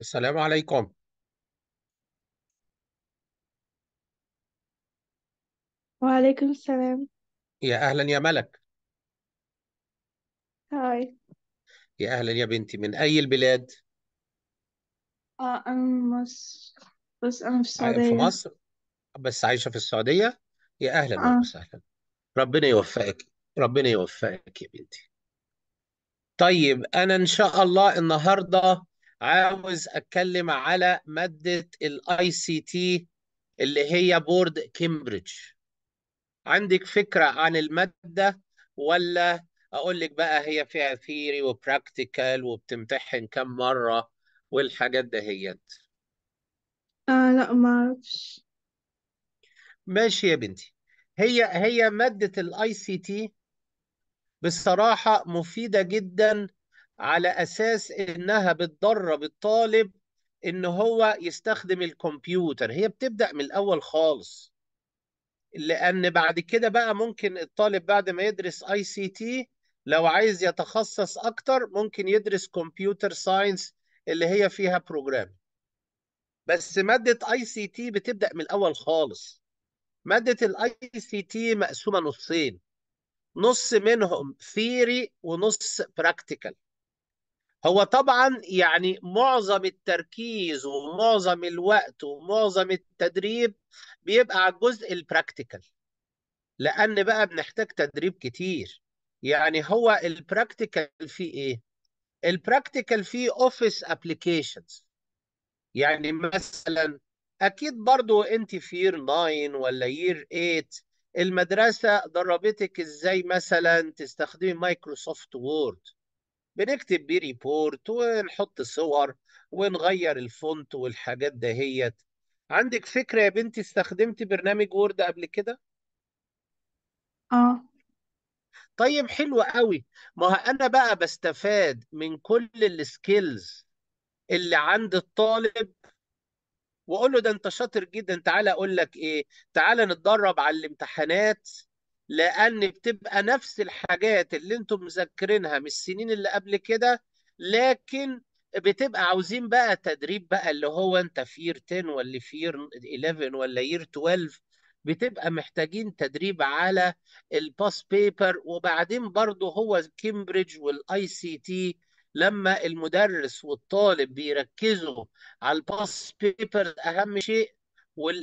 السلام عليكم وعليكم السلام يا أهلا يا ملك هاي يا أهلا يا بنتي من أي البلاد؟ آه، أنا من مصر بس أنا في السعودية في مصر بس عايشة في السعودية يا أهلا اه وسهلا ربنا يوفقك ربنا يوفقك يا بنتي طيب أنا إن شاء الله النهاردة عاوز اتكلم على ماده الاي سي تي اللي هي بورد كامبريدج عندك فكره عن الماده ولا اقول لك بقى هي فيها ثيري وبراكتيكال وبتمتحن كم مره والحاجات دهيت آه لا ما اعرفش ماشي يا بنتي هي هي ماده الاي سي تي بصراحه مفيده جدا على اساس انها بتدرب الطالب ان هو يستخدم الكمبيوتر هي بتبدا من الاول خالص لان بعد كده بقى ممكن الطالب بعد ما يدرس اي سي تي لو عايز يتخصص اكتر ممكن يدرس كمبيوتر ساينس اللي هي فيها بروجرام بس ماده اي سي تي بتبدا من الاول خالص ماده الاي سي تي مقسومه نصين نص منهم ثيري ونص براكتيكال هو طبعا يعني معظم التركيز ومعظم الوقت ومعظم التدريب بيبقى على الجزء البراكتيكال لان بقى بنحتاج تدريب كتير يعني هو البراكتيكال فيه ايه البراكتيكال فيه اوفيس ابلكيشنز يعني مثلا اكيد برضو انت في يير 9 ولا يير 8 المدرسه دربتك ازاي مثلا تستخدمي مايكروسوفت وورد بنكتب بيه ريبورت ونحط صور ونغير الفونت والحاجات دهيت عندك فكرة يا بنتي استخدمت برنامج وورد قبل كده؟ اه طيب حلو قوي ما انا بقى بستفاد من كل السكيلز اللي عند الطالب واقول له ده انت شاطر جدا تعالى اقول لك ايه تعالى نتدرب على الامتحانات لأن بتبقى نفس الحاجات اللي انتم مذكرينها من السنين اللي قبل كده لكن بتبقى عاوزين بقى تدريب بقى اللي هو انت في يير 10 ولا في يير 11 ولا يير 12 بتبقى محتاجين تدريب على الباس بيبر وبعدين برضه هو كامبريدج والاي سي تي لما المدرس والطالب بيركزوا على الباس بيبر اهم شيء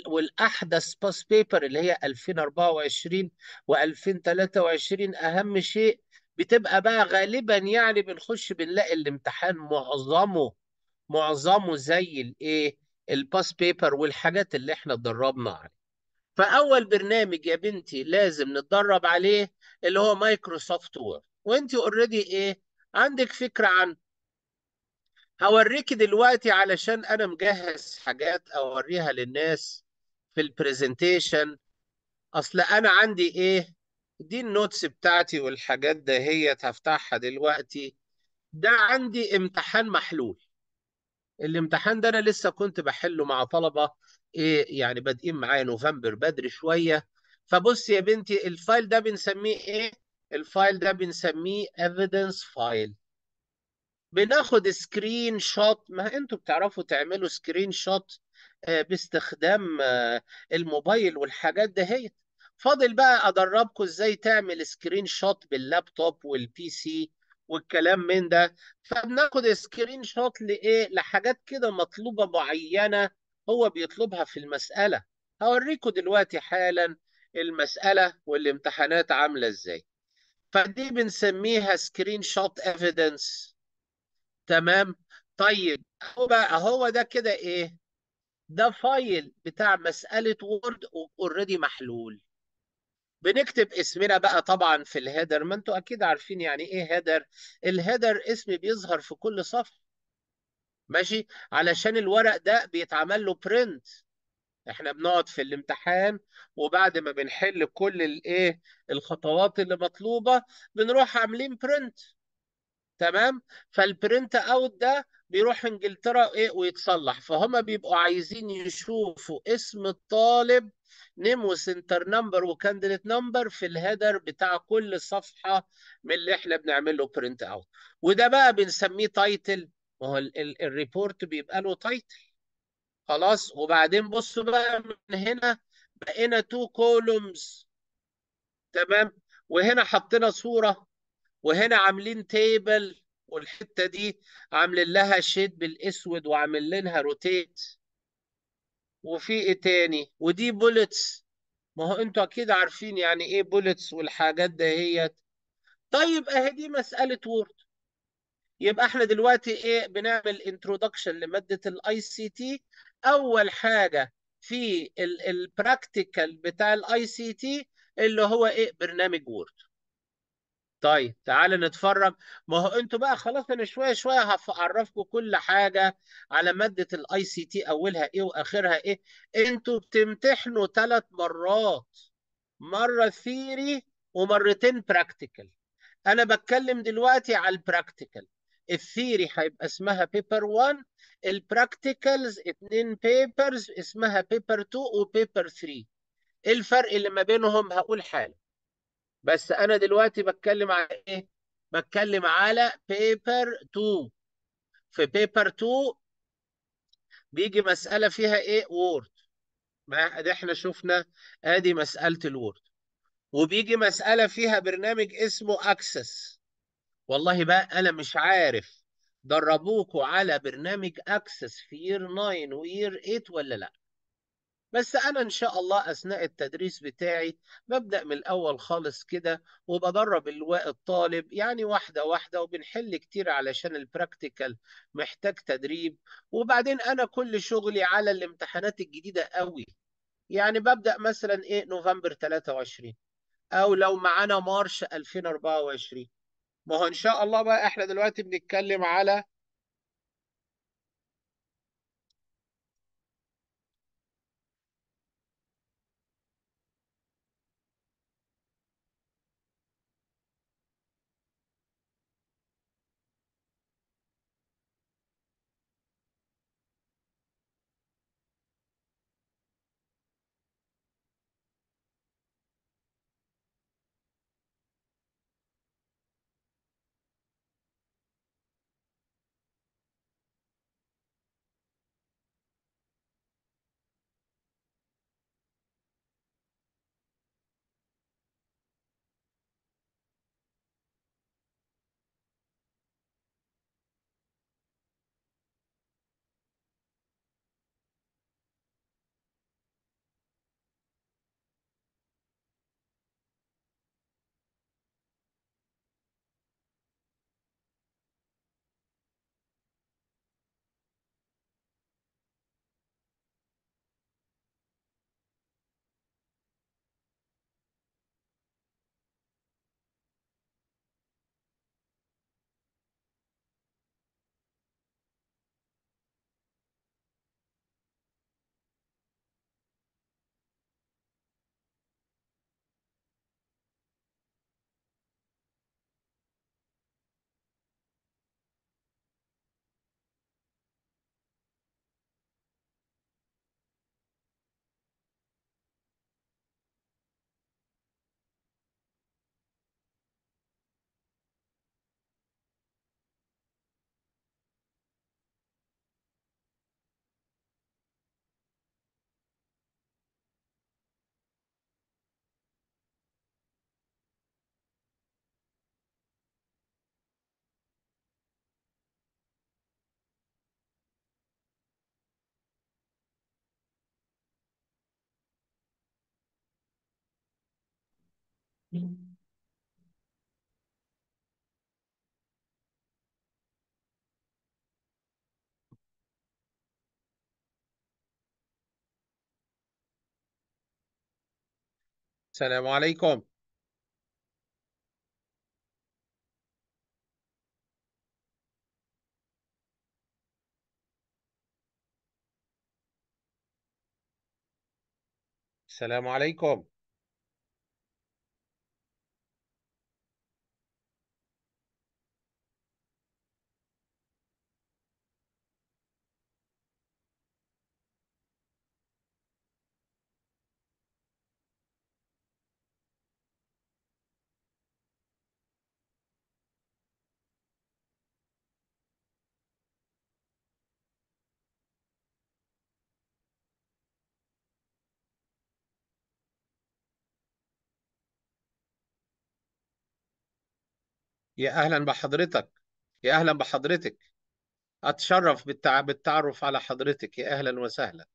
والاحدث باس بيبر اللي هي 2024 و2023 اهم شيء بتبقى بقى غالبا يعني بنخش بنلاقي الامتحان معظمه معظمه زي الايه الباس بيبر والحاجات اللي احنا اتدربنا عليها فاول برنامج يا بنتي لازم نتدرب عليه اللي هو مايكروسوفت وورد وانت اوريدي ايه عندك فكره عنه هوريك دلوقتي علشان انا مجهز حاجات اوريها للناس في البرزنتيشن اصل انا عندي ايه دي النوتس بتاعتي والحاجات دهيت هفتحها دلوقتي ده عندي امتحان محلول الامتحان ده انا لسه كنت بحله مع طلبه ايه يعني بادئين معايا نوفمبر بدري شويه فبص يا بنتي الفايل ده بنسميه ايه الفايل ده بنسميه evidence file بناخد سكرين شوت ما انتوا بتعرفوا تعملوا سكرين شوت آه، باستخدام آه، الموبايل والحاجات دهيت فاضل بقى ادربكم ازاي تعمل سكرين شوت باللابتوب والبي سي والكلام من ده فبناخد سكرين شوت لايه لحاجات كده مطلوبه معينه هو بيطلبها في المساله هوريكم دلوقتي حالا المساله والامتحانات عامله ازاي فدي بنسميها سكرين شوت ايفيدنس تمام طيب هو بقى هو ده كده ايه ده فايل بتاع مساله وورد اوريدي محلول بنكتب اسمنا بقى طبعا في الهيدر ما انتوا اكيد عارفين يعني ايه هيدر الهيدر اسم بيظهر في كل صفحه ماشي علشان الورق ده بيتعمل له برنت احنا بنقعد في الامتحان وبعد ما بنحل كل الايه الخطوات اللي مطلوبه بنروح عاملين برنت تمام فالبرنت اوت ده بيروح انجلترا ايه ويتصلح فهم بيبقوا عايزين يشوفوا اسم الطالب نيم وسنتر نمبر وكانديديت نمبر في الهيدر بتاع كل صفحه من اللي احنا بنعمله برنت اوت وده بقى بنسميه تايتل ما هو الريبورت بيبقى له تايتل خلاص وبعدين بصوا بقى من هنا بقينا تو كولومز تمام وهنا حطينا صوره وهنا عاملين تيبل والحته دي عاملين لها شيد بالاسود وعاملينها روتيت وفي ايه تاني ودي بولتس ما هو انتوا اكيد عارفين يعني ايه بولتس والحاجات دهيت طيب اهي دي مساله وورد يبقى احنا دلوقتي ايه بنعمل انترودكشن لماده الاي سي تي اول حاجه في البراكتيكال بتاع الاي سي تي اللي هو ايه برنامج وورد طيب تعالى نتفرج ما هو انتوا بقى خلاص انا شويه شويه هعرفكم كل حاجه على ماده الاي سي تي اولها ايه واخرها ايه انتوا بتمتحنوا ثلاث مرات مره ثيري ومرتين براكتيكال انا بتكلم دلوقتي على البراكتيكال الثيري هيبقى اسمها بيبر 1 البراكتيكالز اتنين بيبرز اسمها بيبر 2 وبيبر 3 ايه الفرق اللي ما بينهم هقول حالا بس انا دلوقتي بتكلم على ايه بتكلم على بيبر 2 في بيبر 2 بيجي مساله فيها ايه وورد ما ادي احنا شفنا ادي مساله الوورد وبيجي مساله فيها برنامج اسمه اكسس والله بقى انا مش عارف دربوكوا على برنامج اكسس في يير 9 ويير 8 ولا لا بس انا ان شاء الله اثناء التدريس بتاعي ببدا من الاول خالص كده وبدرب الطالب يعني واحده واحده وبنحل كتير علشان البراكتيكال محتاج تدريب وبعدين انا كل شغلي على الامتحانات الجديده قوي يعني ببدا مثلا ايه نوفمبر 23 او لو معانا مارش 2024 ما هو ان شاء الله بقى احنا دلوقتي بنتكلم على السلام عليكم السلام عليكم يا أهلا بحضرتك يا أهلا بحضرتك أتشرف بالتع... بالتعرف على حضرتك يا أهلا وسهلا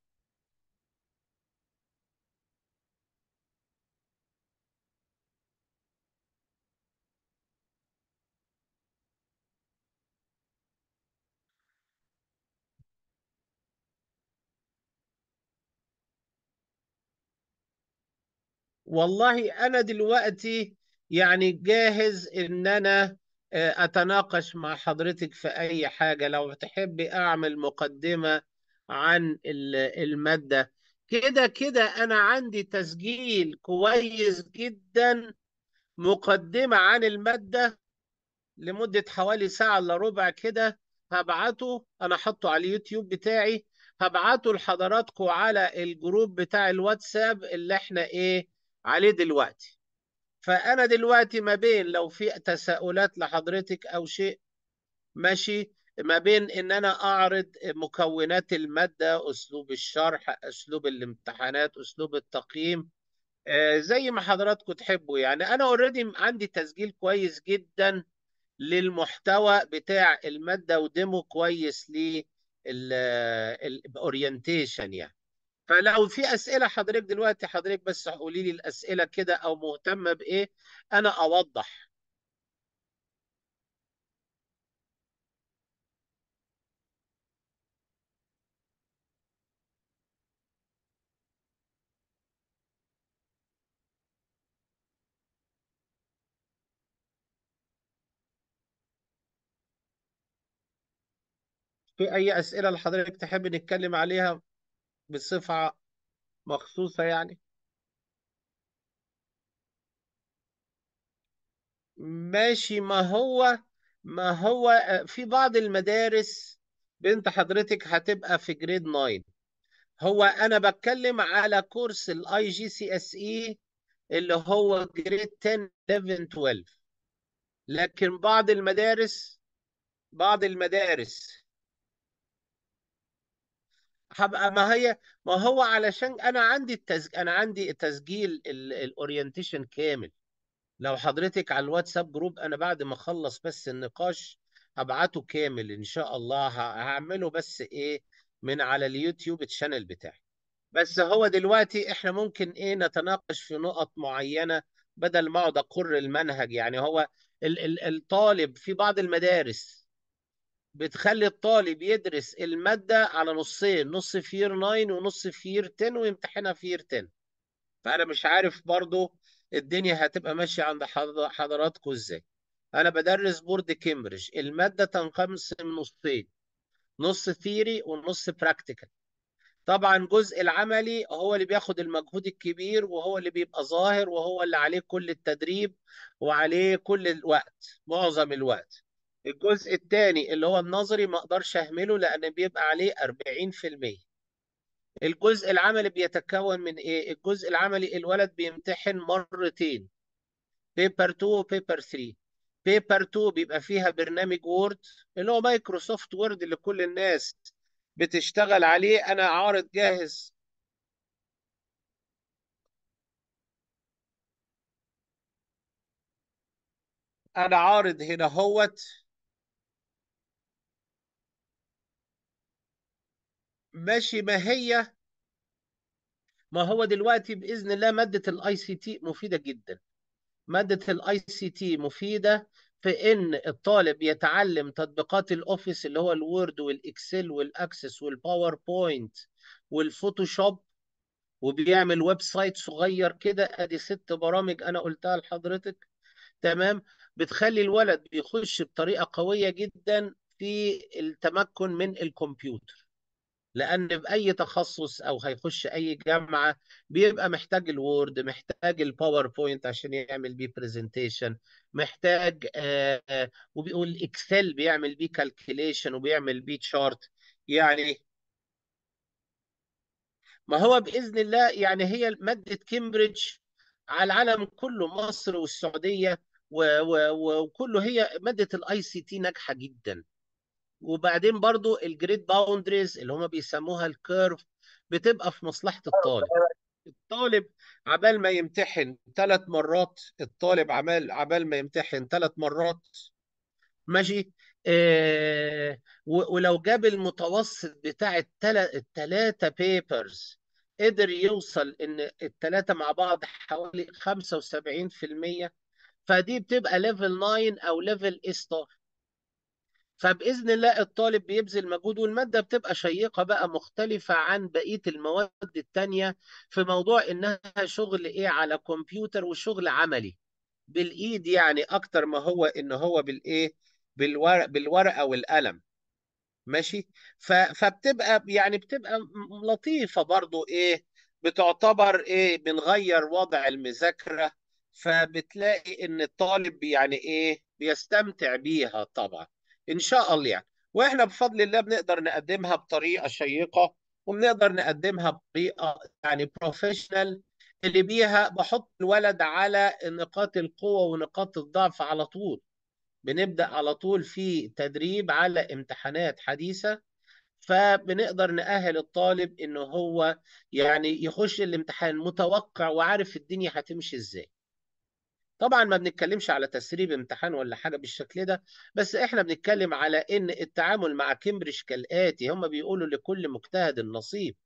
والله أنا دلوقتي يعني جاهز ان انا آه، اتناقش مع حضرتك في اي حاجه لو تحبي اعمل مقدمه عن الماده كده كده انا عندي تسجيل كويس جدا مقدمه عن الماده لمده حوالي ساعه الا ربع كده هبعته انا حاطه على اليوتيوب بتاعي هبعته لحضراتكم على الجروب بتاع الواتساب اللي احنا ايه عليه دلوقتي فانا دلوقتي ما بين لو في تساؤلات لحضرتك او شيء ماشي ما بين ان انا اعرض مكونات الماده اسلوب الشرح اسلوب الامتحانات اسلوب التقييم آه، زي ما حضراتكم تحبوا يعني انا اوريدي عندي تسجيل كويس جدا للمحتوى بتاع الماده وديمو كويس للاورينتيشن يعني فلو في اسئله حضرتك دلوقتي حضرتك بس قولي لي الاسئله كده او مهتمه بايه انا اوضح في اي اسئله لحضرتك تحب نتكلم عليها بصفة مخصوصة يعني ماشي ما هو ما هو آه، في بعض المدارس بنت حضرتك هتبقى في جريد 9 هو انا بتكلم على كورس الاي جي سي اس اي اللي هو جريد 10 11 12 لكن بعض المدارس بعض المدارس هبقى ما هي ما هو علشان انا عندي التسج... انا عندي تسجيل الاورينتيشن كامل لو حضرتك على الواتساب جروب انا بعد ما اخلص بس النقاش هبعته كامل ان شاء الله هعمله بس ايه من على اليوتيوب الشانل بتاعي بس هو دلوقتي احنا ممكن ايه نتناقش في نقط معينه بدل ما اقعد اقر المنهج يعني هو الطالب في بعض المدارس بتخلي الطالب يدرس المادة على نصين نص في يير 9 ونص في يير 10 ويمتحنها في يير 10 فأنا مش عارف برضو الدنيا هتبقى ماشية عند حضراتكم إزاي أنا بدرس بورد كامبريدج المادة تنقسم نصين نص ثيري ونص براكتيكال طبعا جزء العملي هو اللي بياخد المجهود الكبير وهو اللي بيبقى ظاهر وهو اللي عليه كل التدريب وعليه كل الوقت معظم الوقت الجزء الثاني اللي هو النظري ما اقدرش اهمله لان بيبقى عليه 40% الجزء العملي بيتكون من ايه الجزء العملي الولد بيمتحن مرتين بيبر 2 وبيبر 3 بيبر 2 بيبقى فيها برنامج وورد اللي هو مايكروسوفت وورد اللي كل الناس بتشتغل عليه انا عارض جاهز انا عارض هنا هوت ماشي ما هي ما هو دلوقتي باذن الله ماده الاي سي تي مفيده جدا ماده الاي سي تي مفيده في ان الطالب يتعلم تطبيقات الاوفيس اللي هو الوورد والاكسل والاكسس والباوربوينت والفوتوشوب وبيعمل ويب سايت صغير كده ادي ست برامج انا قلتها لحضرتك تمام بتخلي الولد بيخش بطريقه قويه جدا في التمكن من الكمبيوتر لان باي تخصص او هيخش اي جامعه بيبقى محتاج الوورد محتاج الباوربوينت عشان يعمل بيه برزنتيشن محتاج آه وبيقول اكسل بيعمل بيه كالكوليشن وبيعمل بيه تشارت يعني ما هو باذن الله يعني هي ماده كامبريدج على العالم كله مصر والسعوديه وكله هي ماده الاي سي تي ناجحه جدا وبعدين برضو الجريد باوندريز اللي هم بيسموها الكيرف بتبقى في مصلحه الطالب الطالب عبال ما يمتحن ثلاث مرات الطالب عمال عبال ما يمتحن ثلاث مرات ماشي آه ولو جاب المتوسط بتاع الثلاثه بيبرز قدر يوصل ان الثلاثه مع بعض حوالي 75% فدي بتبقى ليفل 9 او ليفل اي ستار فباذن الله الطالب بيبذل مجهود والماده بتبقى شيقه بقى مختلفه عن بقيه المواد الثانيه في موضوع انها شغل ايه على كمبيوتر وشغل عملي بالايد يعني اكتر ما هو ان هو بالايه بالورق بالورقه والقلم ماشي فبتبقى يعني بتبقى لطيفه برضو ايه بتعتبر ايه بنغير وضع المذاكره فبتلاقي ان الطالب يعني ايه بيستمتع بيها طبعا ان شاء الله يعني واحنا بفضل الله بنقدر نقدمها بطريقه شيقه وبنقدر نقدمها بطريقه يعني بروفيشنال اللي بيها بحط الولد على نقاط القوه ونقاط الضعف على طول بنبدا على طول في تدريب على امتحانات حديثه فبنقدر نأهل الطالب ان هو يعني يخش الامتحان متوقع وعارف الدنيا هتمشي ازاي طبعا ما بنتكلمش على تسريب امتحان ولا حاجه بالشكل ده بس احنا بنتكلم على ان التعامل مع كامبريدج كالاتي هم بيقولوا لكل مجتهد النصيب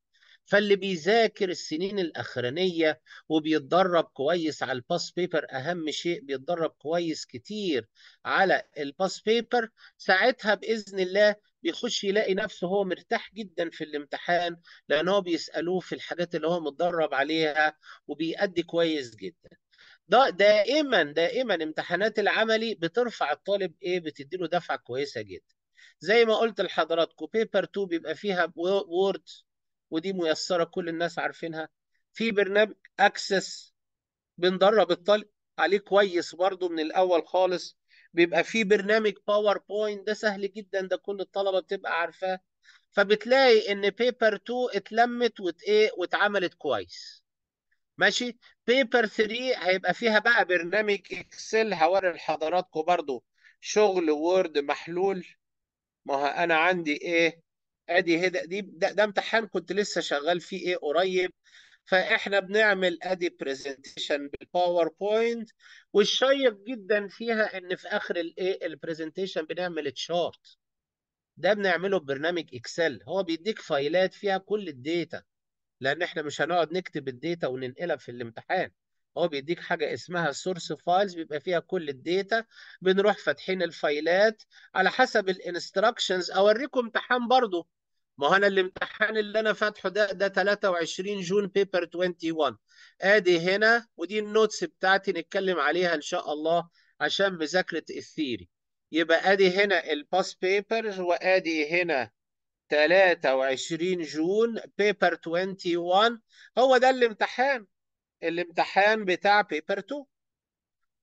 فاللي بيذاكر السنين الاخرانيه وبيتدرب كويس على الباس بيبر اهم شيء بيتدرب كويس كتير على الباس بيبر ساعتها باذن الله بيخش يلاقي نفسه هو مرتاح جدا في الامتحان لان هو بيسالوه في الحاجات اللي هو متدرب عليها وبيأدي كويس جدا ده دائما دائما امتحانات العملي بترفع الطالب ايه بتدي له دفعه كويسه جدا زي ما قلت لحضراتكم بيبر 2 بيبقى فيها وورد ودي ميسره كل الناس عارفينها في برنامج اكسس بندرب الطالب عليه كويس برضو من الاول خالص بيبقى في برنامج باوربوينت ده سهل جدا ده كل الطلبه بتبقى عارفاه فبتلاقي ان بيبر 2 اتلمت وت ايه واتعملت كويس ماشي بيبر 3 هيبقى فيها بقى برنامج اكسل هوري لحضراتكم برضو شغل وورد محلول ما هو انا عندي ايه ادي هدا دي ده, ده امتحان كنت لسه شغال فيه ايه قريب فاحنا بنعمل ادي برزنتيشن بالباوربوينت والشيق جدا فيها ان في اخر الايه البرزنتيشن بنعمل تشارت ده بنعمله ببرنامج اكسل هو بيديك فايلات فيها كل الداتا لان احنا مش هنقعد نكتب الداتا وننقلها في الامتحان هو بيديك حاجه اسمها سورس فايلز بيبقى فيها كل الداتا بنروح فاتحين الفايلات على حسب الانستراكشنز اوريكم امتحان برضو ما هو انا الامتحان اللي انا فاتحه ده ده 23 جون بيبر 21 ادي هنا ودي النوتس بتاعتي نتكلم عليها ان شاء الله عشان مذاكره الثيري يبقى ادي هنا الباس بيبرز وادي هنا 23 جون بيبر 21 هو ده الامتحان الامتحان بتاع بيبر 2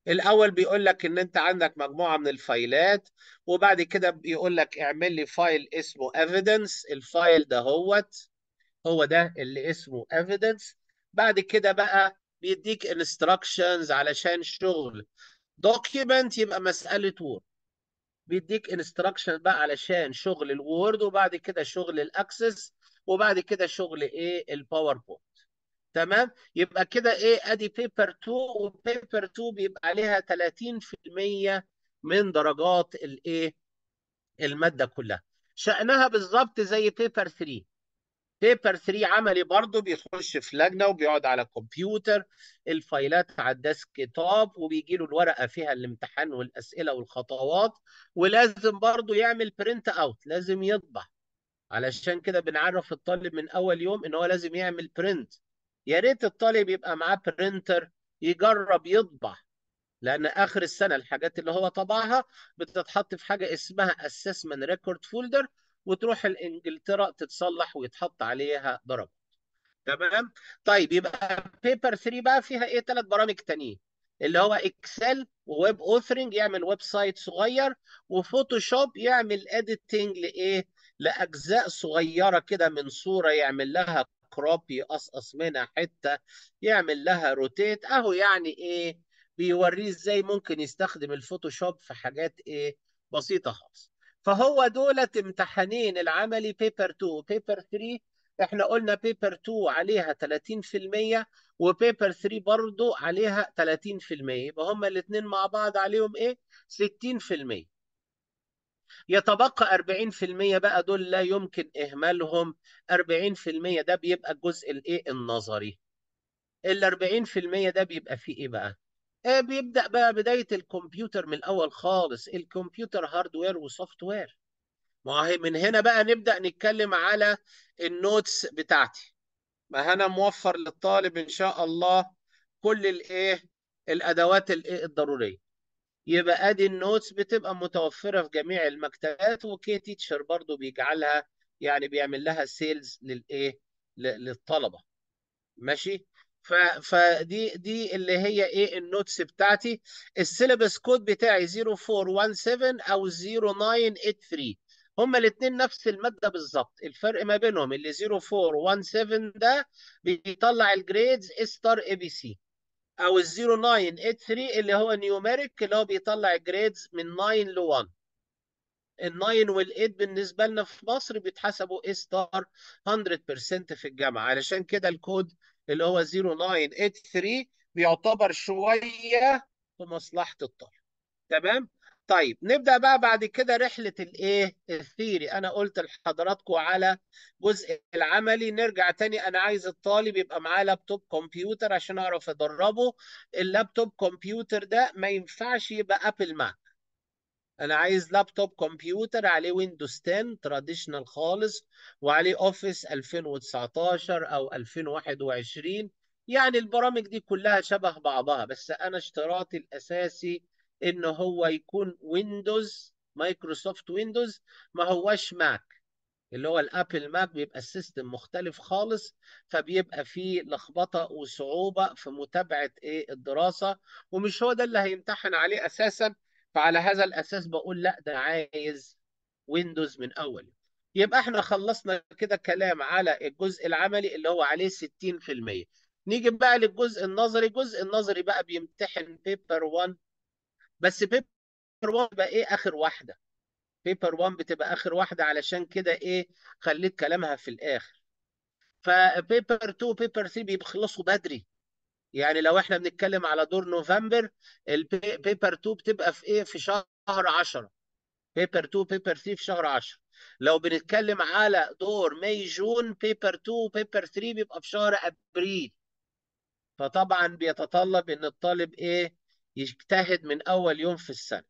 الاول بيقول لك ان انت عندك مجموعه من الفايلات وبعد كده بيقول لك اعمل لي فايل اسمه ايفيدنس الفايل ده هوت هو ده اللي اسمه ايفيدنس بعد كده بقى بيديك انستراكشنز علشان شغل دوكيمنت يبقى مساله وورد بيديك انستراكشن بقى علشان شغل الوورد وبعد كده شغل الاكسس وبعد كده شغل ايه الباوربوينت تمام يبقى كده ايه ادي بيبر 2 وبيبر 2 بيبقى عليها 30% من درجات الايه الماده كلها شأنها بالظبط زي بيبر 3 بيبر 3 عملي برضه بيخش في لجنه وبيقعد على الكمبيوتر الفايلات على الديسك توب وبيجي له الورقه فيها الامتحان والاسئله والخطوات ولازم برضه يعمل برنت اوت لازم يطبع علشان كده بنعرف الطالب من اول يوم ان هو لازم يعمل برنت يا ريت الطالب يبقى معاه برنتر يجرب يطبع لان اخر السنه الحاجات اللي هو طبعها بتتحط في حاجه اسمها اسسمنت ريكورد فولدر وتروح لانجلترا تتصلح ويتحط عليها برامج تمام طيب يبقى بيبر 3 بقى فيها ايه ثلاث برامج ثانيين اللي هو اكسل وويب اوثرنج يعمل ويب سايت صغير وفوتوشوب يعمل اديتنج لايه لاجزاء صغيره كده من صوره يعمل لها كروب يقصقص منها حته يعمل لها روتيت اهو يعني ايه بيوريه ازاي ممكن يستخدم الفوتوشوب في حاجات ايه بسيطه خالص فهو دولة امتحانين العملي بيبر 2 وبيبر 3 احنا قلنا بيبر 2 عليها 30% وبيبر 3 برضو عليها 30% يبقى هما الاثنين مع بعض عليهم ايه 60% يتبقى 40% بقى دول لا يمكن اهمالهم 40% ده بيبقى الجزء الايه النظري ال 40% ده بيبقى فيه ايه بقى آه، بيبدا بقى بدايه الكمبيوتر من الاول خالص الكمبيوتر هاردوير وسوفت وير ما هي من هنا بقى نبدا نتكلم على النوتس بتاعتي ما انا موفر للطالب ان شاء الله كل الايه الادوات الايه الضروريه يبقى ادي النوتس بتبقى متوفره في جميع المكتبات وكي تيتشر برضو بيجعلها يعني بيعمل لها سيلز للايه للطلبه ماشي ف... فدي دي اللي هي ايه النوتس بتاعتي السيلابس كود بتاعي 0417 او 0983 هما الاثنين نفس الماده بالظبط الفرق ما بينهم اللي 0417 ده بيطلع الجريدز ستار اي بي سي او ال 0983 اللي هو نيوميريك اللي هو بيطلع الجريدز من 9 ل 1 ال 9 وال 8 بالنسبه لنا في مصر بيتحسبوا ستار 100% في الجامعه علشان كده الكود اللي هو 0983 بيعتبر شويه في مصلحه الطالب تمام طيب نبدا بقى بعد كده رحله الايه الثيري انا قلت لحضراتكم على جزء العملي نرجع تاني انا عايز الطالب يبقى معاه لابتوب كمبيوتر عشان اعرف ادربه اللابتوب كمبيوتر ده ما ينفعش يبقى ابل ماك انا عايز لابتوب كمبيوتر عليه ويندوز 10 تراديشنال خالص وعليه اوفيس 2019 او 2021 يعني البرامج دي كلها شبه بعضها بس انا اشتراطي الاساسي ان هو يكون ويندوز مايكروسوفت ويندوز ما هواش ماك اللي هو الابل ماك بيبقى السيستم مختلف خالص فبيبقى فيه لخبطه وصعوبه في متابعه ايه الدراسه ومش هو ده اللي هيمتحن عليه اساسا فعلى هذا الاساس بقول لا ده عايز ويندوز من اول يبقى احنا خلصنا كده كلام على الجزء العملي اللي هو عليه 60% نيجي بقى للجزء النظري الجزء النظري بقى بيمتحن بيبر 1 بس بيبر 1 بقى ايه اخر واحده بيبر 1 بتبقى اخر واحده علشان كده ايه خليت كلامها في الاخر فبيبر 2 بيبر 3 بيخلصوا بدري يعني لو احنا بنتكلم على دور نوفمبر البيبر 2 بتبقى في ايه في شهر 10 بيبر 2 بيبر 3 في شهر 10 لو بنتكلم على دور ماي جون بيبر 2 بيبر 3 بيبقى في شهر ابريل فطبعا بيتطلب ان الطالب ايه يجتهد من اول يوم في السنه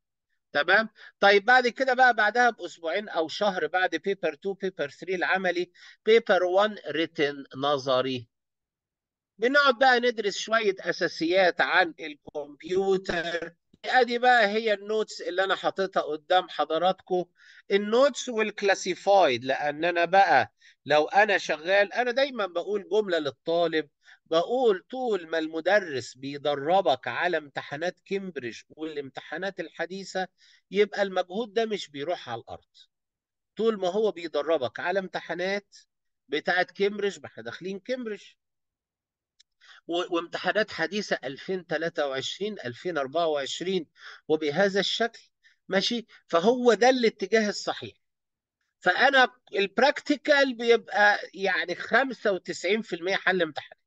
تمام طيب بعد كده بقى بعدها باسبوعين او شهر بعد بيبر 2 بيبر 3 العملي بيبر 1 ريتن نظري بنقعد بقى ندرس شوية أساسيات عن الكمبيوتر ادي بقى هي النوتس اللي انا حاططها قدام حضراتكم النوتس والكلاسيفايد لان انا بقى لو انا شغال انا دايما بقول جمله للطالب بقول طول ما المدرس بيدربك على امتحانات كامبريدج والامتحانات الحديثه يبقى المجهود ده مش بيروح على الارض طول ما هو بيدربك على امتحانات بتاعت كامبريدج ما احنا داخلين كامبريدج وامتحانات حديثة 2023 2024 وبهذا الشكل ماشي فهو ده الاتجاه الصحيح فأنا البراكتيكال بيبقى يعني 95% حل امتحان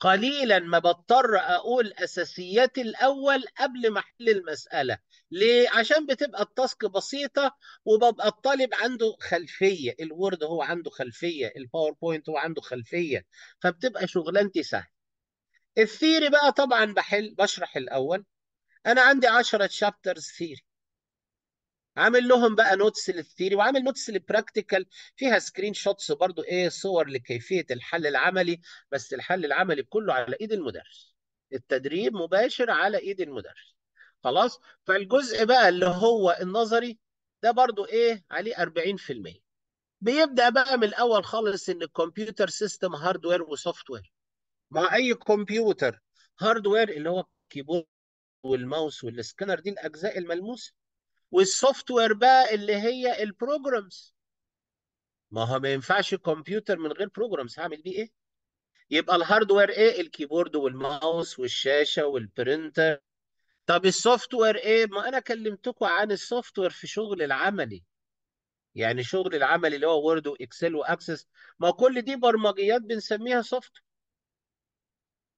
قليلا ما بضطر اقول اساسيات الاول قبل ما احل المساله ليه عشان بتبقى التاسك بسيطه وببقى الطالب عنده خلفيه الوورد هو عنده خلفيه الباوربوينت هو عنده خلفيه فبتبقى شغلانتي سهله الثيري بقى طبعا بحل بشرح الاول انا عندي 10 شابترز ثيري عامل لهم بقى نوتس للثيري وعامل نوتس للبراكتيكال فيها سكرين شوتس برضو ايه صور لكيفيه الحل العملي بس الحل العملي كله على ايد المدرس التدريب مباشر على ايد المدرس خلاص فالجزء بقى اللي هو النظري ده برضو ايه عليه 40% بيبدا بقى من الاول خالص ان الكمبيوتر سيستم هاردوير وسوفت وير مع اي كمبيوتر هاردوير اللي هو الكيبورد والماوس والسكانر دي الاجزاء الملموسه والسوفت وير بقى اللي هي البروجرامز ما هو ما ينفعش كمبيوتر من غير بروجرامز هعمل بيه ايه يبقى الهاردوير ايه الكيبورد والماوس والشاشه والبرنتر طب السوفت وير ايه ما انا كلمتكم عن السوفت وير في شغل العملي يعني شغل العملي اللي هو وورد واكسل واكسس ما كل دي برمجيات بنسميها سوفت وير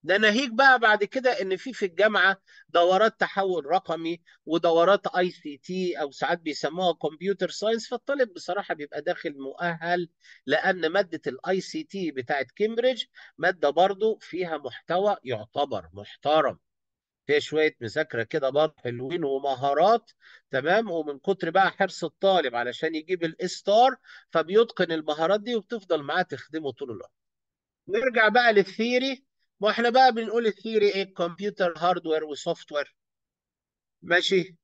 ده ناهيك بقى بعد كده ان في في الجامعه دورات تحول رقمي ودورات اي سي تي او ساعات بيسموها كمبيوتر ساينس فالطالب بصراحه بيبقى داخل مؤهل لان ماده الاي سي تي بتاعه كامبريدج ماده برضو فيها محتوى يعتبر محترم فيها شويه مذاكره كده برضه حلوين ومهارات تمام ومن كتر بقى حرص الطالب علشان يجيب الاستار فبيتقن المهارات دي وبتفضل معاه تخدمه طول الوقت نرجع بقى للثيري ما احنا بقى بنقول الثيري ايه كمبيوتر هاردوير وسوفت وير ماشي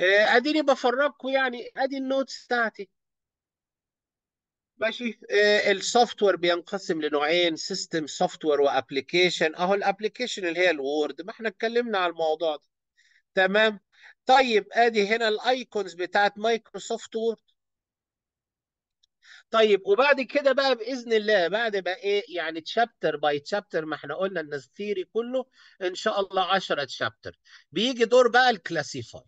آه اديني بفرجكم يعني ادي النوتس بتاعتي ماشي آه السوفت وير بينقسم لنوعين سيستم سوفت وير وابلكيشن اهو الابلكيشن اللي هي الوورد ما احنا اتكلمنا على الموضوع ده تمام طيب ادي هنا الايكونز بتاعت مايكروسوفت وورد طيب وبعد كده بقى باذن الله بعد بقى ايه يعني تشابتر باي تشابتر ما احنا قلنا ان الثيري كله ان شاء الله 10 تشابتر بيجي دور بقى الكلاسيفاي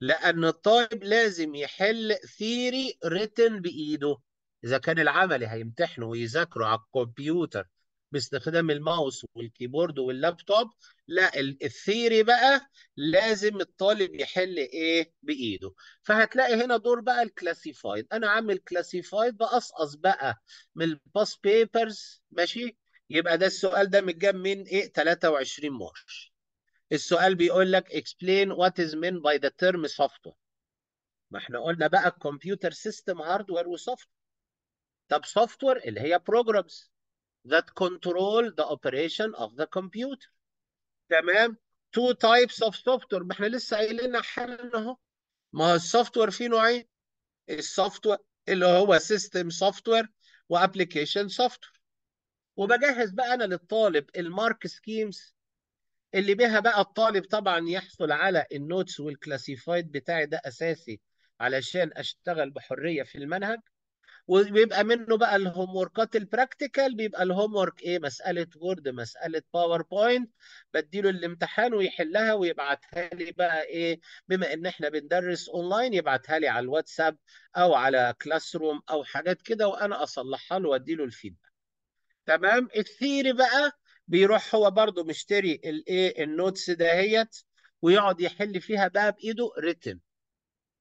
لان الطالب لازم يحل ثيري ريتن بايده اذا كان العملي هيمتحنه ويذاكره على الكمبيوتر باستخدام الماوس والكيبورد واللابتوب لا الثيري بقى لازم الطالب يحل ايه بايده فهتلاقي هنا دور بقى الكلاسيفايد انا عامل كلاسيفايد بقصقص بقى من الباس بيبرز ماشي يبقى ده السؤال ده متجاب من ايه 23 مارش السؤال بيقول لك explain what is meant by the term software ما احنا قلنا بقى الكمبيوتر سيستم هاردوير وسوفت طب سوفت وير اللي هي بروجرامز that control the operation of the computer تمام two types of software ما احنا لسه قايلين حالا اهو ما هو السوفت وير فيه نوعين السوفت وير اللي هو سيستم سوفت وير وابلكيشن سوفت وير وبجهز بقى انا للطالب المارك سكيمز اللي بها بقى الطالب طبعا يحصل على النوتس والكلاسيفايد بتاعي ده اساسي علشان اشتغل بحريه في المنهج وبيبقى منه بقى الهوم وركات البراكتيكال بيبقى الهوم ورك ايه مساله وورد مساله باوربوينت بديله الامتحان ويحلها ويبعتها لي بقى ايه بما ان احنا بندرس اونلاين يبعتها لي على الواتساب او على كلاس روم او حاجات كده وانا اصلحها له واديله الفيدباك تمام الثيري بقى بيروح هو برضه مشتري الايه النوتس دهيت ويقعد يحل فيها بقى بايده ريتن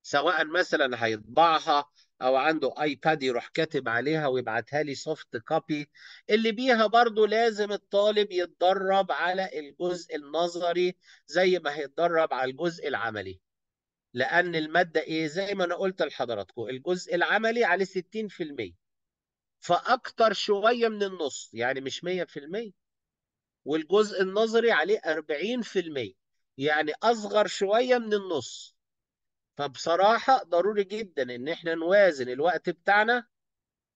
سواء مثلا هيطبعها او عنده ايباد يروح كاتب عليها ويبعتها لي سوفت كوبي اللي بيها برضو لازم الطالب يتدرب على الجزء النظري زي ما هيتدرب على الجزء العملي لان الماده ايه زي ما انا قلت لحضراتكم الجزء العملي عليه 60% فاكتر شويه من النص يعني مش 100% والجزء النظري عليه 40% يعني اصغر شويه من النص فبصراحة ضروري جدا ان احنا نوازن الوقت بتاعنا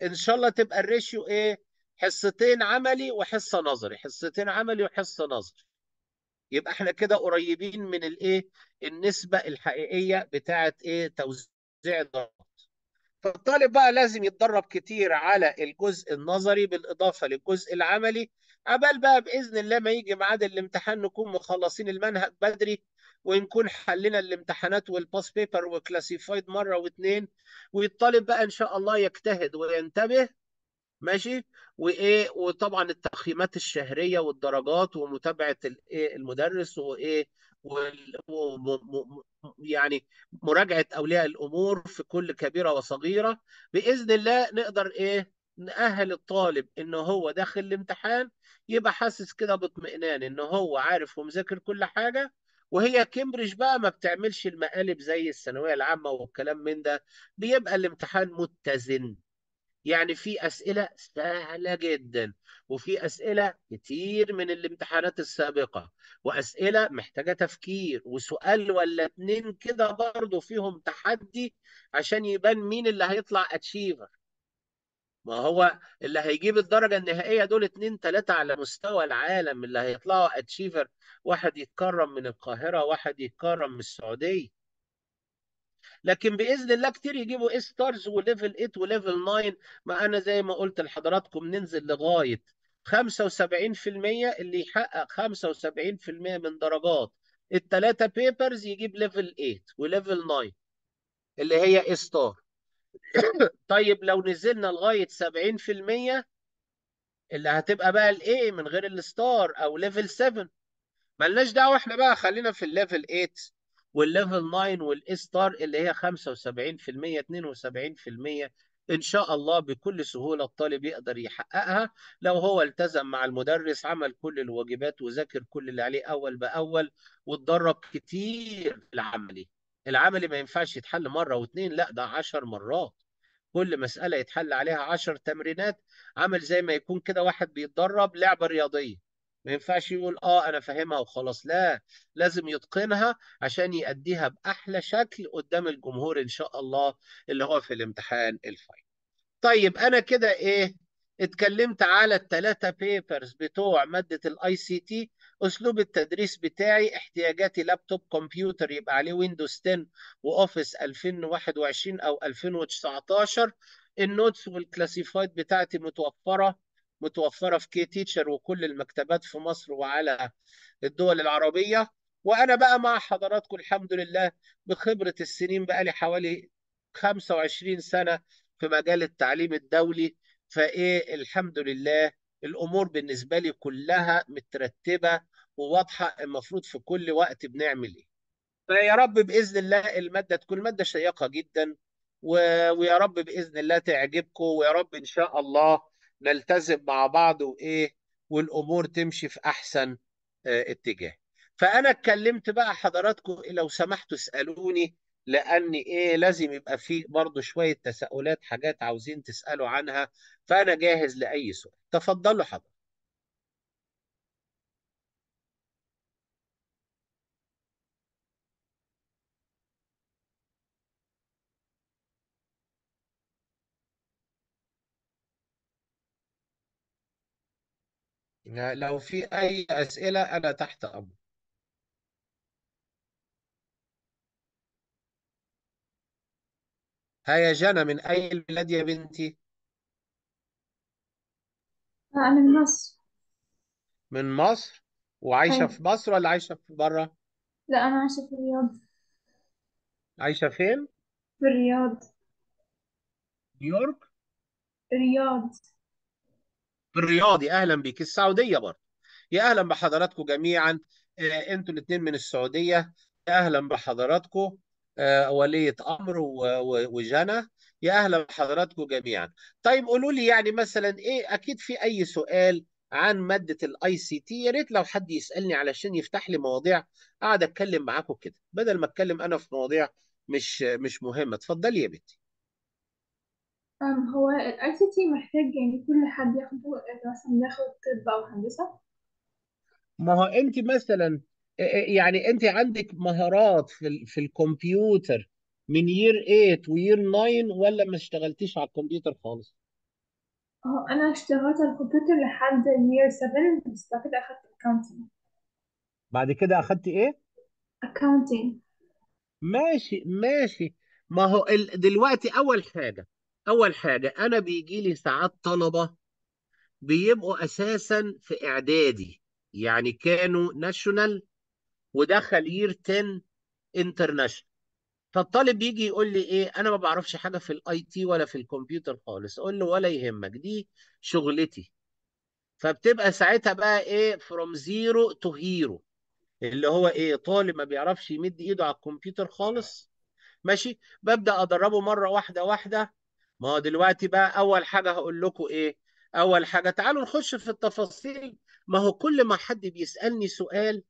ان شاء الله تبقى الريشيو ايه حصتين عملي وحصة نظري حصتين عملي وحصة نظري يبقى احنا كده قريبين من الايه النسبة الحقيقية بتاعة ايه توزيع الضغط فالطالب بقى لازم يتدرب كتير على الجزء النظري بالاضافة للجزء العملي عبال بقى باذن الله ما يجي ميعاد الامتحان نكون مخلصين المنهج بدري ونكون حلنا الامتحانات والباس بيبر وكلاسيفايد مره واثنين والطالب بقى ان شاء الله يجتهد وينتبه ماشي وايه وطبعا التقييمات الشهريه والدرجات ومتابعه الايه المدرس وايه يعني مراجعه اولياء الامور في كل كبيره وصغيره باذن الله نقدر ايه نأهل الطالب إن هو داخل الامتحان يبقى حاسس كده باطمئنان إن هو عارف ومذاكر كل حاجة وهي كامبريدج بقى ما بتعملش المقالب زي الثانويه العامه والكلام من ده بيبقى الامتحان متزن يعني في اسئله سهله جدا وفي اسئله كتير من الامتحانات السابقه واسئله محتاجه تفكير وسؤال ولا اتنين كده برضه فيهم تحدي عشان يبان مين اللي هيطلع اتشيفر ما هو اللي هيجيب الدرجه النهائيه دول اتنين تلاته على مستوى العالم اللي هيطلعوا اتشيفر واحد يتكرم من القاهره واحد يتكرم من السعوديه لكن باذن الله كتير يجيبوا اي ستارز وليفل 8 وليفل 9 ما انا زي ما قلت لحضراتكم ننزل لغايه 75% اللي يحقق 75% من درجات التلاته بيبرز يجيب ليفل 8 وليفل 9 اللي هي اي ستار طيب لو نزلنا لغايه 70% اللي هتبقى بقى الايه من غير الستار او ليفل 7 ملناش دعوه احنا بقى خلينا في الليفل 8 والليفل 9 والاي ستار اللي هي 75% 72% ان شاء الله بكل سهوله الطالب يقدر يحققها لو هو التزم مع المدرس عمل كل الواجبات وذاكر كل اللي عليه اول باول واتدرب كتير في العملي العملي ما ينفعش يتحل مرة واتنين لا ده عشر مرات كل مسألة يتحل عليها عشر تمرينات عمل زي ما يكون كده واحد بيتدرب لعبة رياضية ما ينفعش يقول اه انا فاهمها وخلاص لا لازم يتقنها عشان يأديها بأحلى شكل قدام الجمهور ان شاء الله اللي هو في الامتحان الفاينل طيب انا كده ايه اتكلمت على الثلاثة بيبرز بتوع مادة الاي سي تي اسلوب التدريس بتاعي احتياجاتي لابتوب كمبيوتر يبقى عليه ويندوز 10 واوفيس 2021 او 2019 النوتس والكلاسيفايد بتاعتي متوفره متوفره في كي تيتشر وكل المكتبات في مصر وعلى الدول العربيه وانا بقى مع حضراتكم الحمد لله بخبره السنين بقى لي حوالي 25 سنه في مجال التعليم الدولي فايه الحمد لله الامور بالنسبه لي كلها مترتبه وواضحه المفروض في كل وقت بنعمل ايه فيا رب باذن الله الماده تكون ماده شيقه جدا و... ويا رب باذن الله تعجبكم ويا رب ان شاء الله نلتزم مع بعض وايه والامور تمشي في احسن آه، اتجاه فانا اتكلمت بقى حضراتكم إيه، لو سمحتوا اسالوني لان ايه لازم يبقى في برضه شويه تساؤلات حاجات عاوزين تسالوا عنها فانا جاهز لاي سؤال تفضلوا حضرتك يعني لو في أي أسئلة أنا تحت أمر هيا جانا من أي البلاد يا بنتي؟ آه، أنا من مصر من مصر وعايشة أيوة. في مصر ولا عايشة في بره؟ لا أنا عايشة في الرياض عايشة فين؟ في الرياض نيويورك؟ الرياض بالرياضي اهلا بيك السعوديه برضه يا اهلا بحضراتكم جميعا آه، انتوا الاثنين من السعوديه يا اهلا بحضراتكم آه، ولية أمر وجنى يا أهلا بحضراتكم جميعا طيب قولوا لي يعني مثلا إيه أكيد في أي سؤال عن مادة الاي سي تي يا ريت لو حد يسألني علشان يفتح لي مواضيع أقعد أتكلم معاكم كده بدل ما أتكلم أنا في مواضيع مش مش مهمة اتفضلي يا بنتي هو ال ICT محتاج يعني كل حد ياخده يعني مثلا ياخد طب او هندسة ما هو انت مثلا يعني انت عندك مهارات في ال في الكمبيوتر من يير 8 ويير 9 ولا ما اشتغلتيش على الكمبيوتر خالص؟ اه انا اشتغلت على الكمبيوتر لحد يير 7 بس بعد كده اخدت accounting بعد كده اخدت ايه؟ accounting ماشي ماشي ما هو دلوقتي اول حاجة اول حاجه انا بيجي لي ساعات طلبه بيبقوا اساسا في اعدادي يعني كانوا ناشونال ودخل يير 10 انترناشونال فالطالب بيجي يقول لي ايه انا ما بعرفش حاجه في الاي تي ولا في الكمبيوتر خالص اقول له ولا يهمك دي شغلتي فبتبقى ساعتها بقى ايه فروم زيرو تو هيرو اللي هو ايه طالب ما بيعرفش يمد ايده على الكمبيوتر خالص ماشي ببدا ادربه مره واحده واحده ما هو دلوقتي بقى اول حاجه هقول لكم ايه اول حاجه تعالوا نخش في التفاصيل ما هو كل ما حد بيسالني سؤال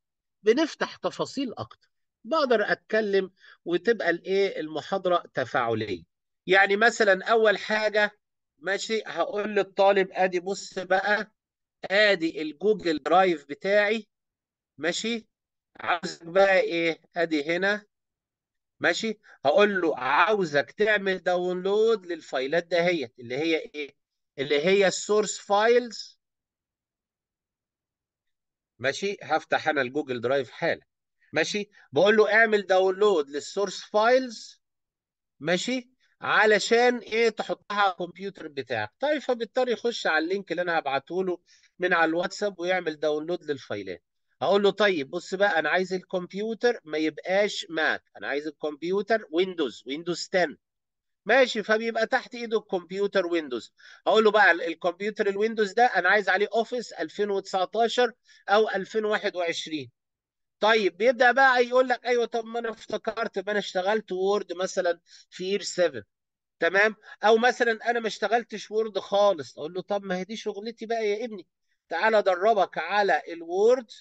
بنفتح تفاصيل اكتر بقدر اتكلم وتبقى الايه المحاضره تفاعليه يعني مثلا اول حاجه ماشي هقول للطالب ادي بص بقى ادي الجوجل درايف بتاعي ماشي عاوزك بقى ايه ادي هنا ماشي هقول له عاوزك تعمل داونلود للفايلات دهيت اللي هي ايه اللي هي السورس فايلز ماشي هفتح انا الجوجل درايف حالا ماشي بقول له اعمل داونلود للسورس فايلز ماشي علشان ايه تحطها على الكمبيوتر بتاعك طيب فبالتالي يخش على اللينك اللي انا هبعته له من على الواتساب ويعمل داونلود للفايلات هقول له طيب بص بقى انا عايز الكمبيوتر ما يبقاش ماك انا عايز الكمبيوتر ويندوز ويندوز 10 ماشي فبيبقى تحت ايده الكمبيوتر ويندوز هقول له بقى الكمبيوتر الويندوز ده انا عايز عليه اوفيس 2019 او 2021 طيب بيبدا بقى يقول لك ايوه طب ما انا افتكرت ما انا اشتغلت وورد مثلا في يير 7 تمام او مثلا انا ما اشتغلتش وورد خالص اقول له طب ما هي دي شغلتي بقى يا ابني تعالى ادربك على الوورد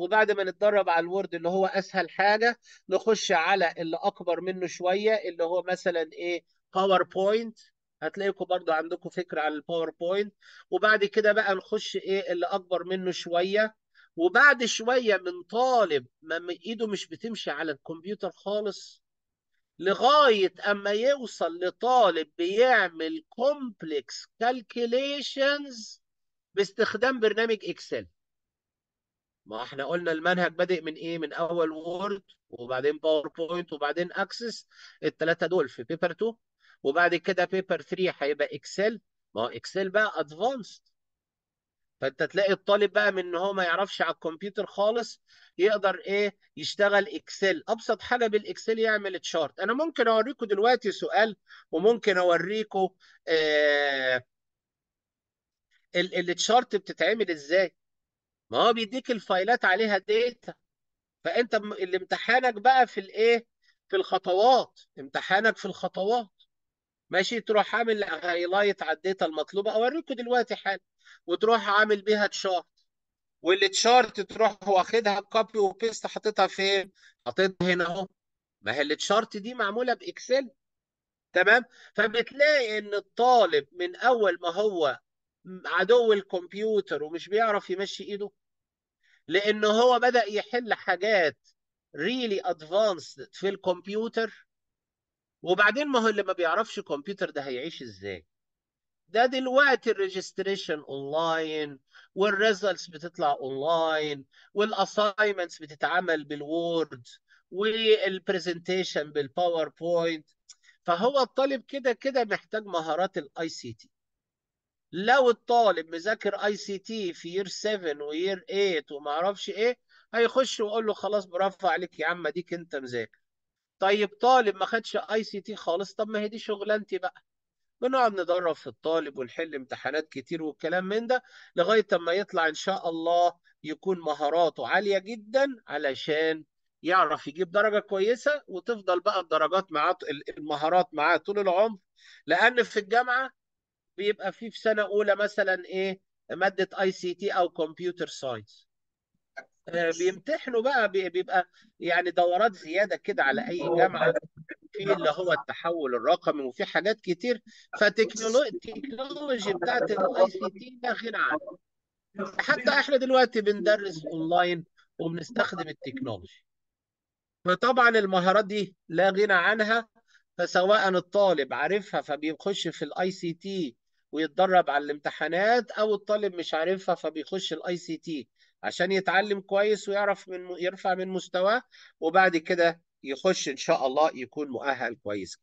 وبعد ما نتدرب على الوورد اللي هو اسهل حاجه نخش على اللي اكبر منه شويه اللي هو مثلا ايه باوربوينت هتلاقيكم برضو عندكم فكره عن الباوربوينت وبعد كده بقى نخش ايه اللي اكبر منه شويه وبعد شويه من طالب ما ايده مش بتمشي على الكمبيوتر خالص لغايه اما يوصل لطالب بيعمل كومبلكس كالكوليشنز باستخدام برنامج اكسل ما احنا قلنا المنهج بادئ من ايه من اول وورد وبعدين باوربوينت وبعدين اكسس الثلاثه دول في بيبر 2 وبعد كده بيبر 3 هيبقى اكسل ما هو اكسل بقى ادفانسد فانت تلاقي الطالب بقى من ان هو ما يعرفش على الكمبيوتر خالص يقدر ايه يشتغل اكسل ابسط حاجه بالاكسل يعمل تشارت انا ممكن اوريكم دلوقتي سؤال وممكن اوريكم آه التشارت بتتعمل ازاي ما هو بيديك الفايلات عليها داتا فانت اللي امتحانك بقى في الايه في الخطوات امتحانك في الخطوات ماشي تروح عامل هايلايت على الداتا المطلوبه اوريكم دلوقتي حالا وتروح عامل بيها تشارت والتشارت تروح واخدها كوبي وبيست حاططها فين حاططها هنا اهو ما هي التشارت دي معموله باكسل تمام فبتلاقي ان الطالب من اول ما هو عدو الكمبيوتر ومش بيعرف يمشي ايده لأنه هو بدأ يحل حاجات ريلي really ادفانسد في الكمبيوتر وبعدين ما هو اللي ما بيعرفش كمبيوتر ده هيعيش ازاي ده دلوقتي الريجستريشن اونلاين والريزلتس بتطلع اونلاين والاساينمنتس بتتعمل بالوورد والبرزنتيشن بالباوربوينت فهو الطالب كده كده محتاج مهارات الاي سي تي لو الطالب مذاكر اي سي تي في يير 7 ويير 8 وما اعرفش ايه هيخش واقول له خلاص برافو عليك يا عم اديك انت مذاكر طيب طالب ما خدش اي سي تي خالص طب ما هي دي شغلانتي بقى بنقعد ندرب في الطالب ونحل امتحانات كتير والكلام من ده لغايه اما يطلع ان شاء الله يكون مهاراته عاليه جدا علشان يعرف يجيب درجه كويسه وتفضل بقى الدرجات معاه المهارات معاه طول العمر لان في الجامعه بيبقى فيه في سنه اولى مثلا ايه ماده اي سي تي او كمبيوتر ساينس آه، بيمتحنوا بقى بيبقى يعني دورات زياده كده على اي جامعه في اللي هو التحول الرقمي وفي حاجات كتير فتكنولوجي بتاعت الاي سي تي لا غنى عنها حتى احنا دلوقتي بندرس اونلاين وبنستخدم التكنولوجي فطبعا المهارات دي لا غنى عنها فسواء الطالب عارفها فبيخش في الاي سي تي ويتدرب على الامتحانات او الطالب مش عارفها فبيخش الاي سي تي عشان يتعلم كويس ويعرف من يرفع من مستواه وبعد كده يخش ان شاء الله يكون مؤهل كويس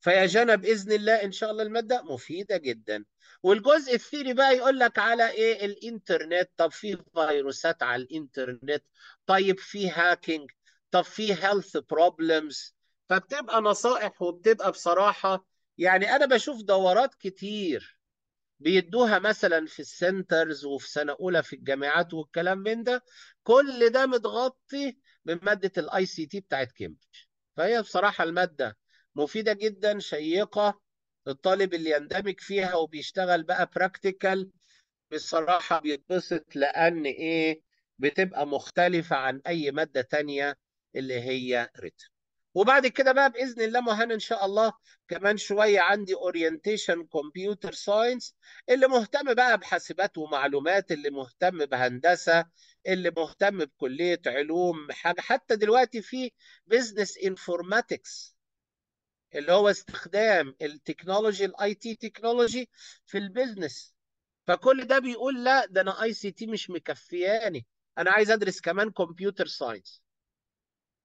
فيا جنى باذن الله ان شاء الله الماده مفيده جدا والجزء الثيري بقى يقول لك على ايه الانترنت طب في فيروسات على الانترنت طيب في هاكينج طب في هيلث بروبلمز فبتبقى نصائح وبتبقى بصراحه يعني انا بشوف دورات كتير بيدوها مثلا في السنترز وفي سنه اولى في الجامعات والكلام من ده كل ده متغطي بماده الاي سي تي بتاعت كامبريدج فهي بصراحه الماده مفيده جدا شيقه الطالب اللي يندمج فيها وبيشتغل بقى براكتيكال بصراحه بيتبسط لان ايه بتبقى مختلفه عن اي ماده تانية اللي هي ريتم وبعد كده بقى باذن الله مهان ان شاء الله كمان شويه عندي اورينتيشن كمبيوتر ساينس اللي مهتم بقى بحاسبات ومعلومات اللي مهتم بهندسه اللي مهتم بكليه علوم حاجه حتى دلوقتي في بزنس انفورماتكس اللي هو استخدام التكنولوجي الاي تي تكنولوجي في البيزنس فكل ده بيقول لا ده انا اي سي تي مش مكفياني انا عايز ادرس كمان كمبيوتر ساينس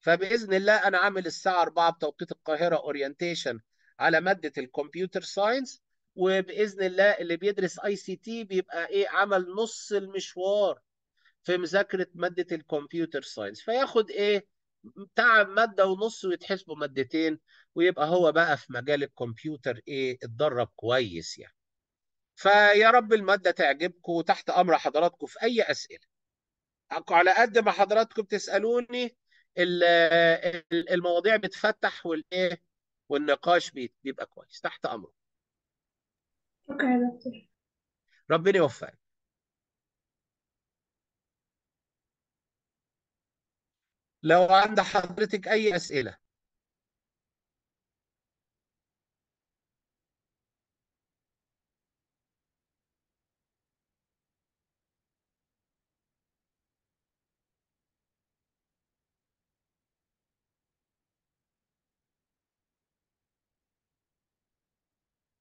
فباذن الله انا عامل الساعه 4 بتوقيت القاهره اورينتيشن على ماده الكمبيوتر ساينس وباذن الله اللي بيدرس اي سي تي بيبقى ايه عمل نص المشوار في مذاكره ماده الكمبيوتر ساينس فياخد ايه تعب ماده ونص ويتحسبوا مادتين ويبقى هو بقى في مجال الكمبيوتر ايه اتدرب كويس يعني فيا رب الماده تعجبكم وتحت امر حضراتكم في اي اسئله على قد ما حضراتكم بتسالوني المواضيع بتفتح والايه والنقاش بيبقى كويس تحت امره شكرا يا دكتور ربنا يوفقك لو عند حضرتك اي اسئله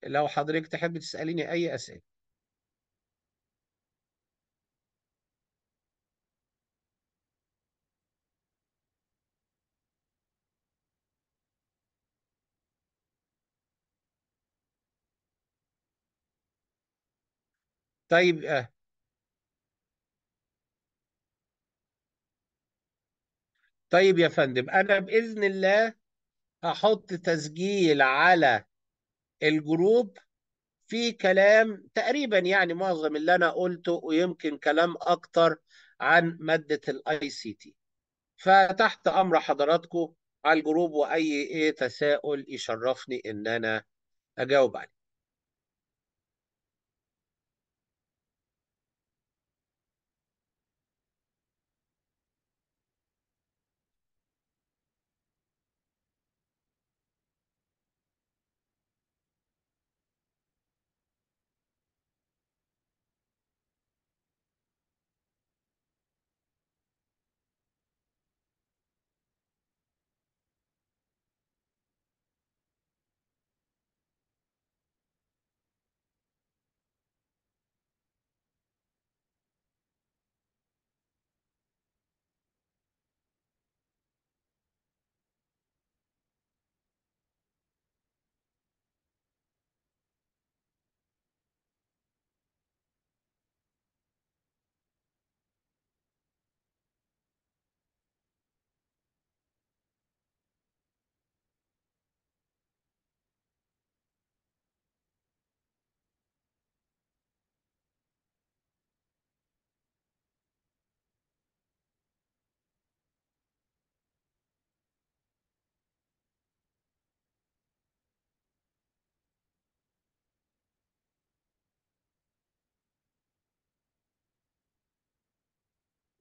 لو حضرتك تحب تسأليني أي أسئلة طيب آه. طيب يا فندم أنا بإذن الله هحط تسجيل على الجروب في كلام تقريبا يعني معظم اللي انا قلته ويمكن كلام اكتر عن ماده الاي سي تي فتحت امر حضراتكم على الجروب واي ايه تساؤل يشرفني ان انا اجاوب عليه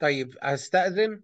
طيب هستأذن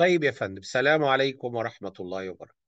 طيب يا فندم السلام عليكم ورحمة الله وبركاته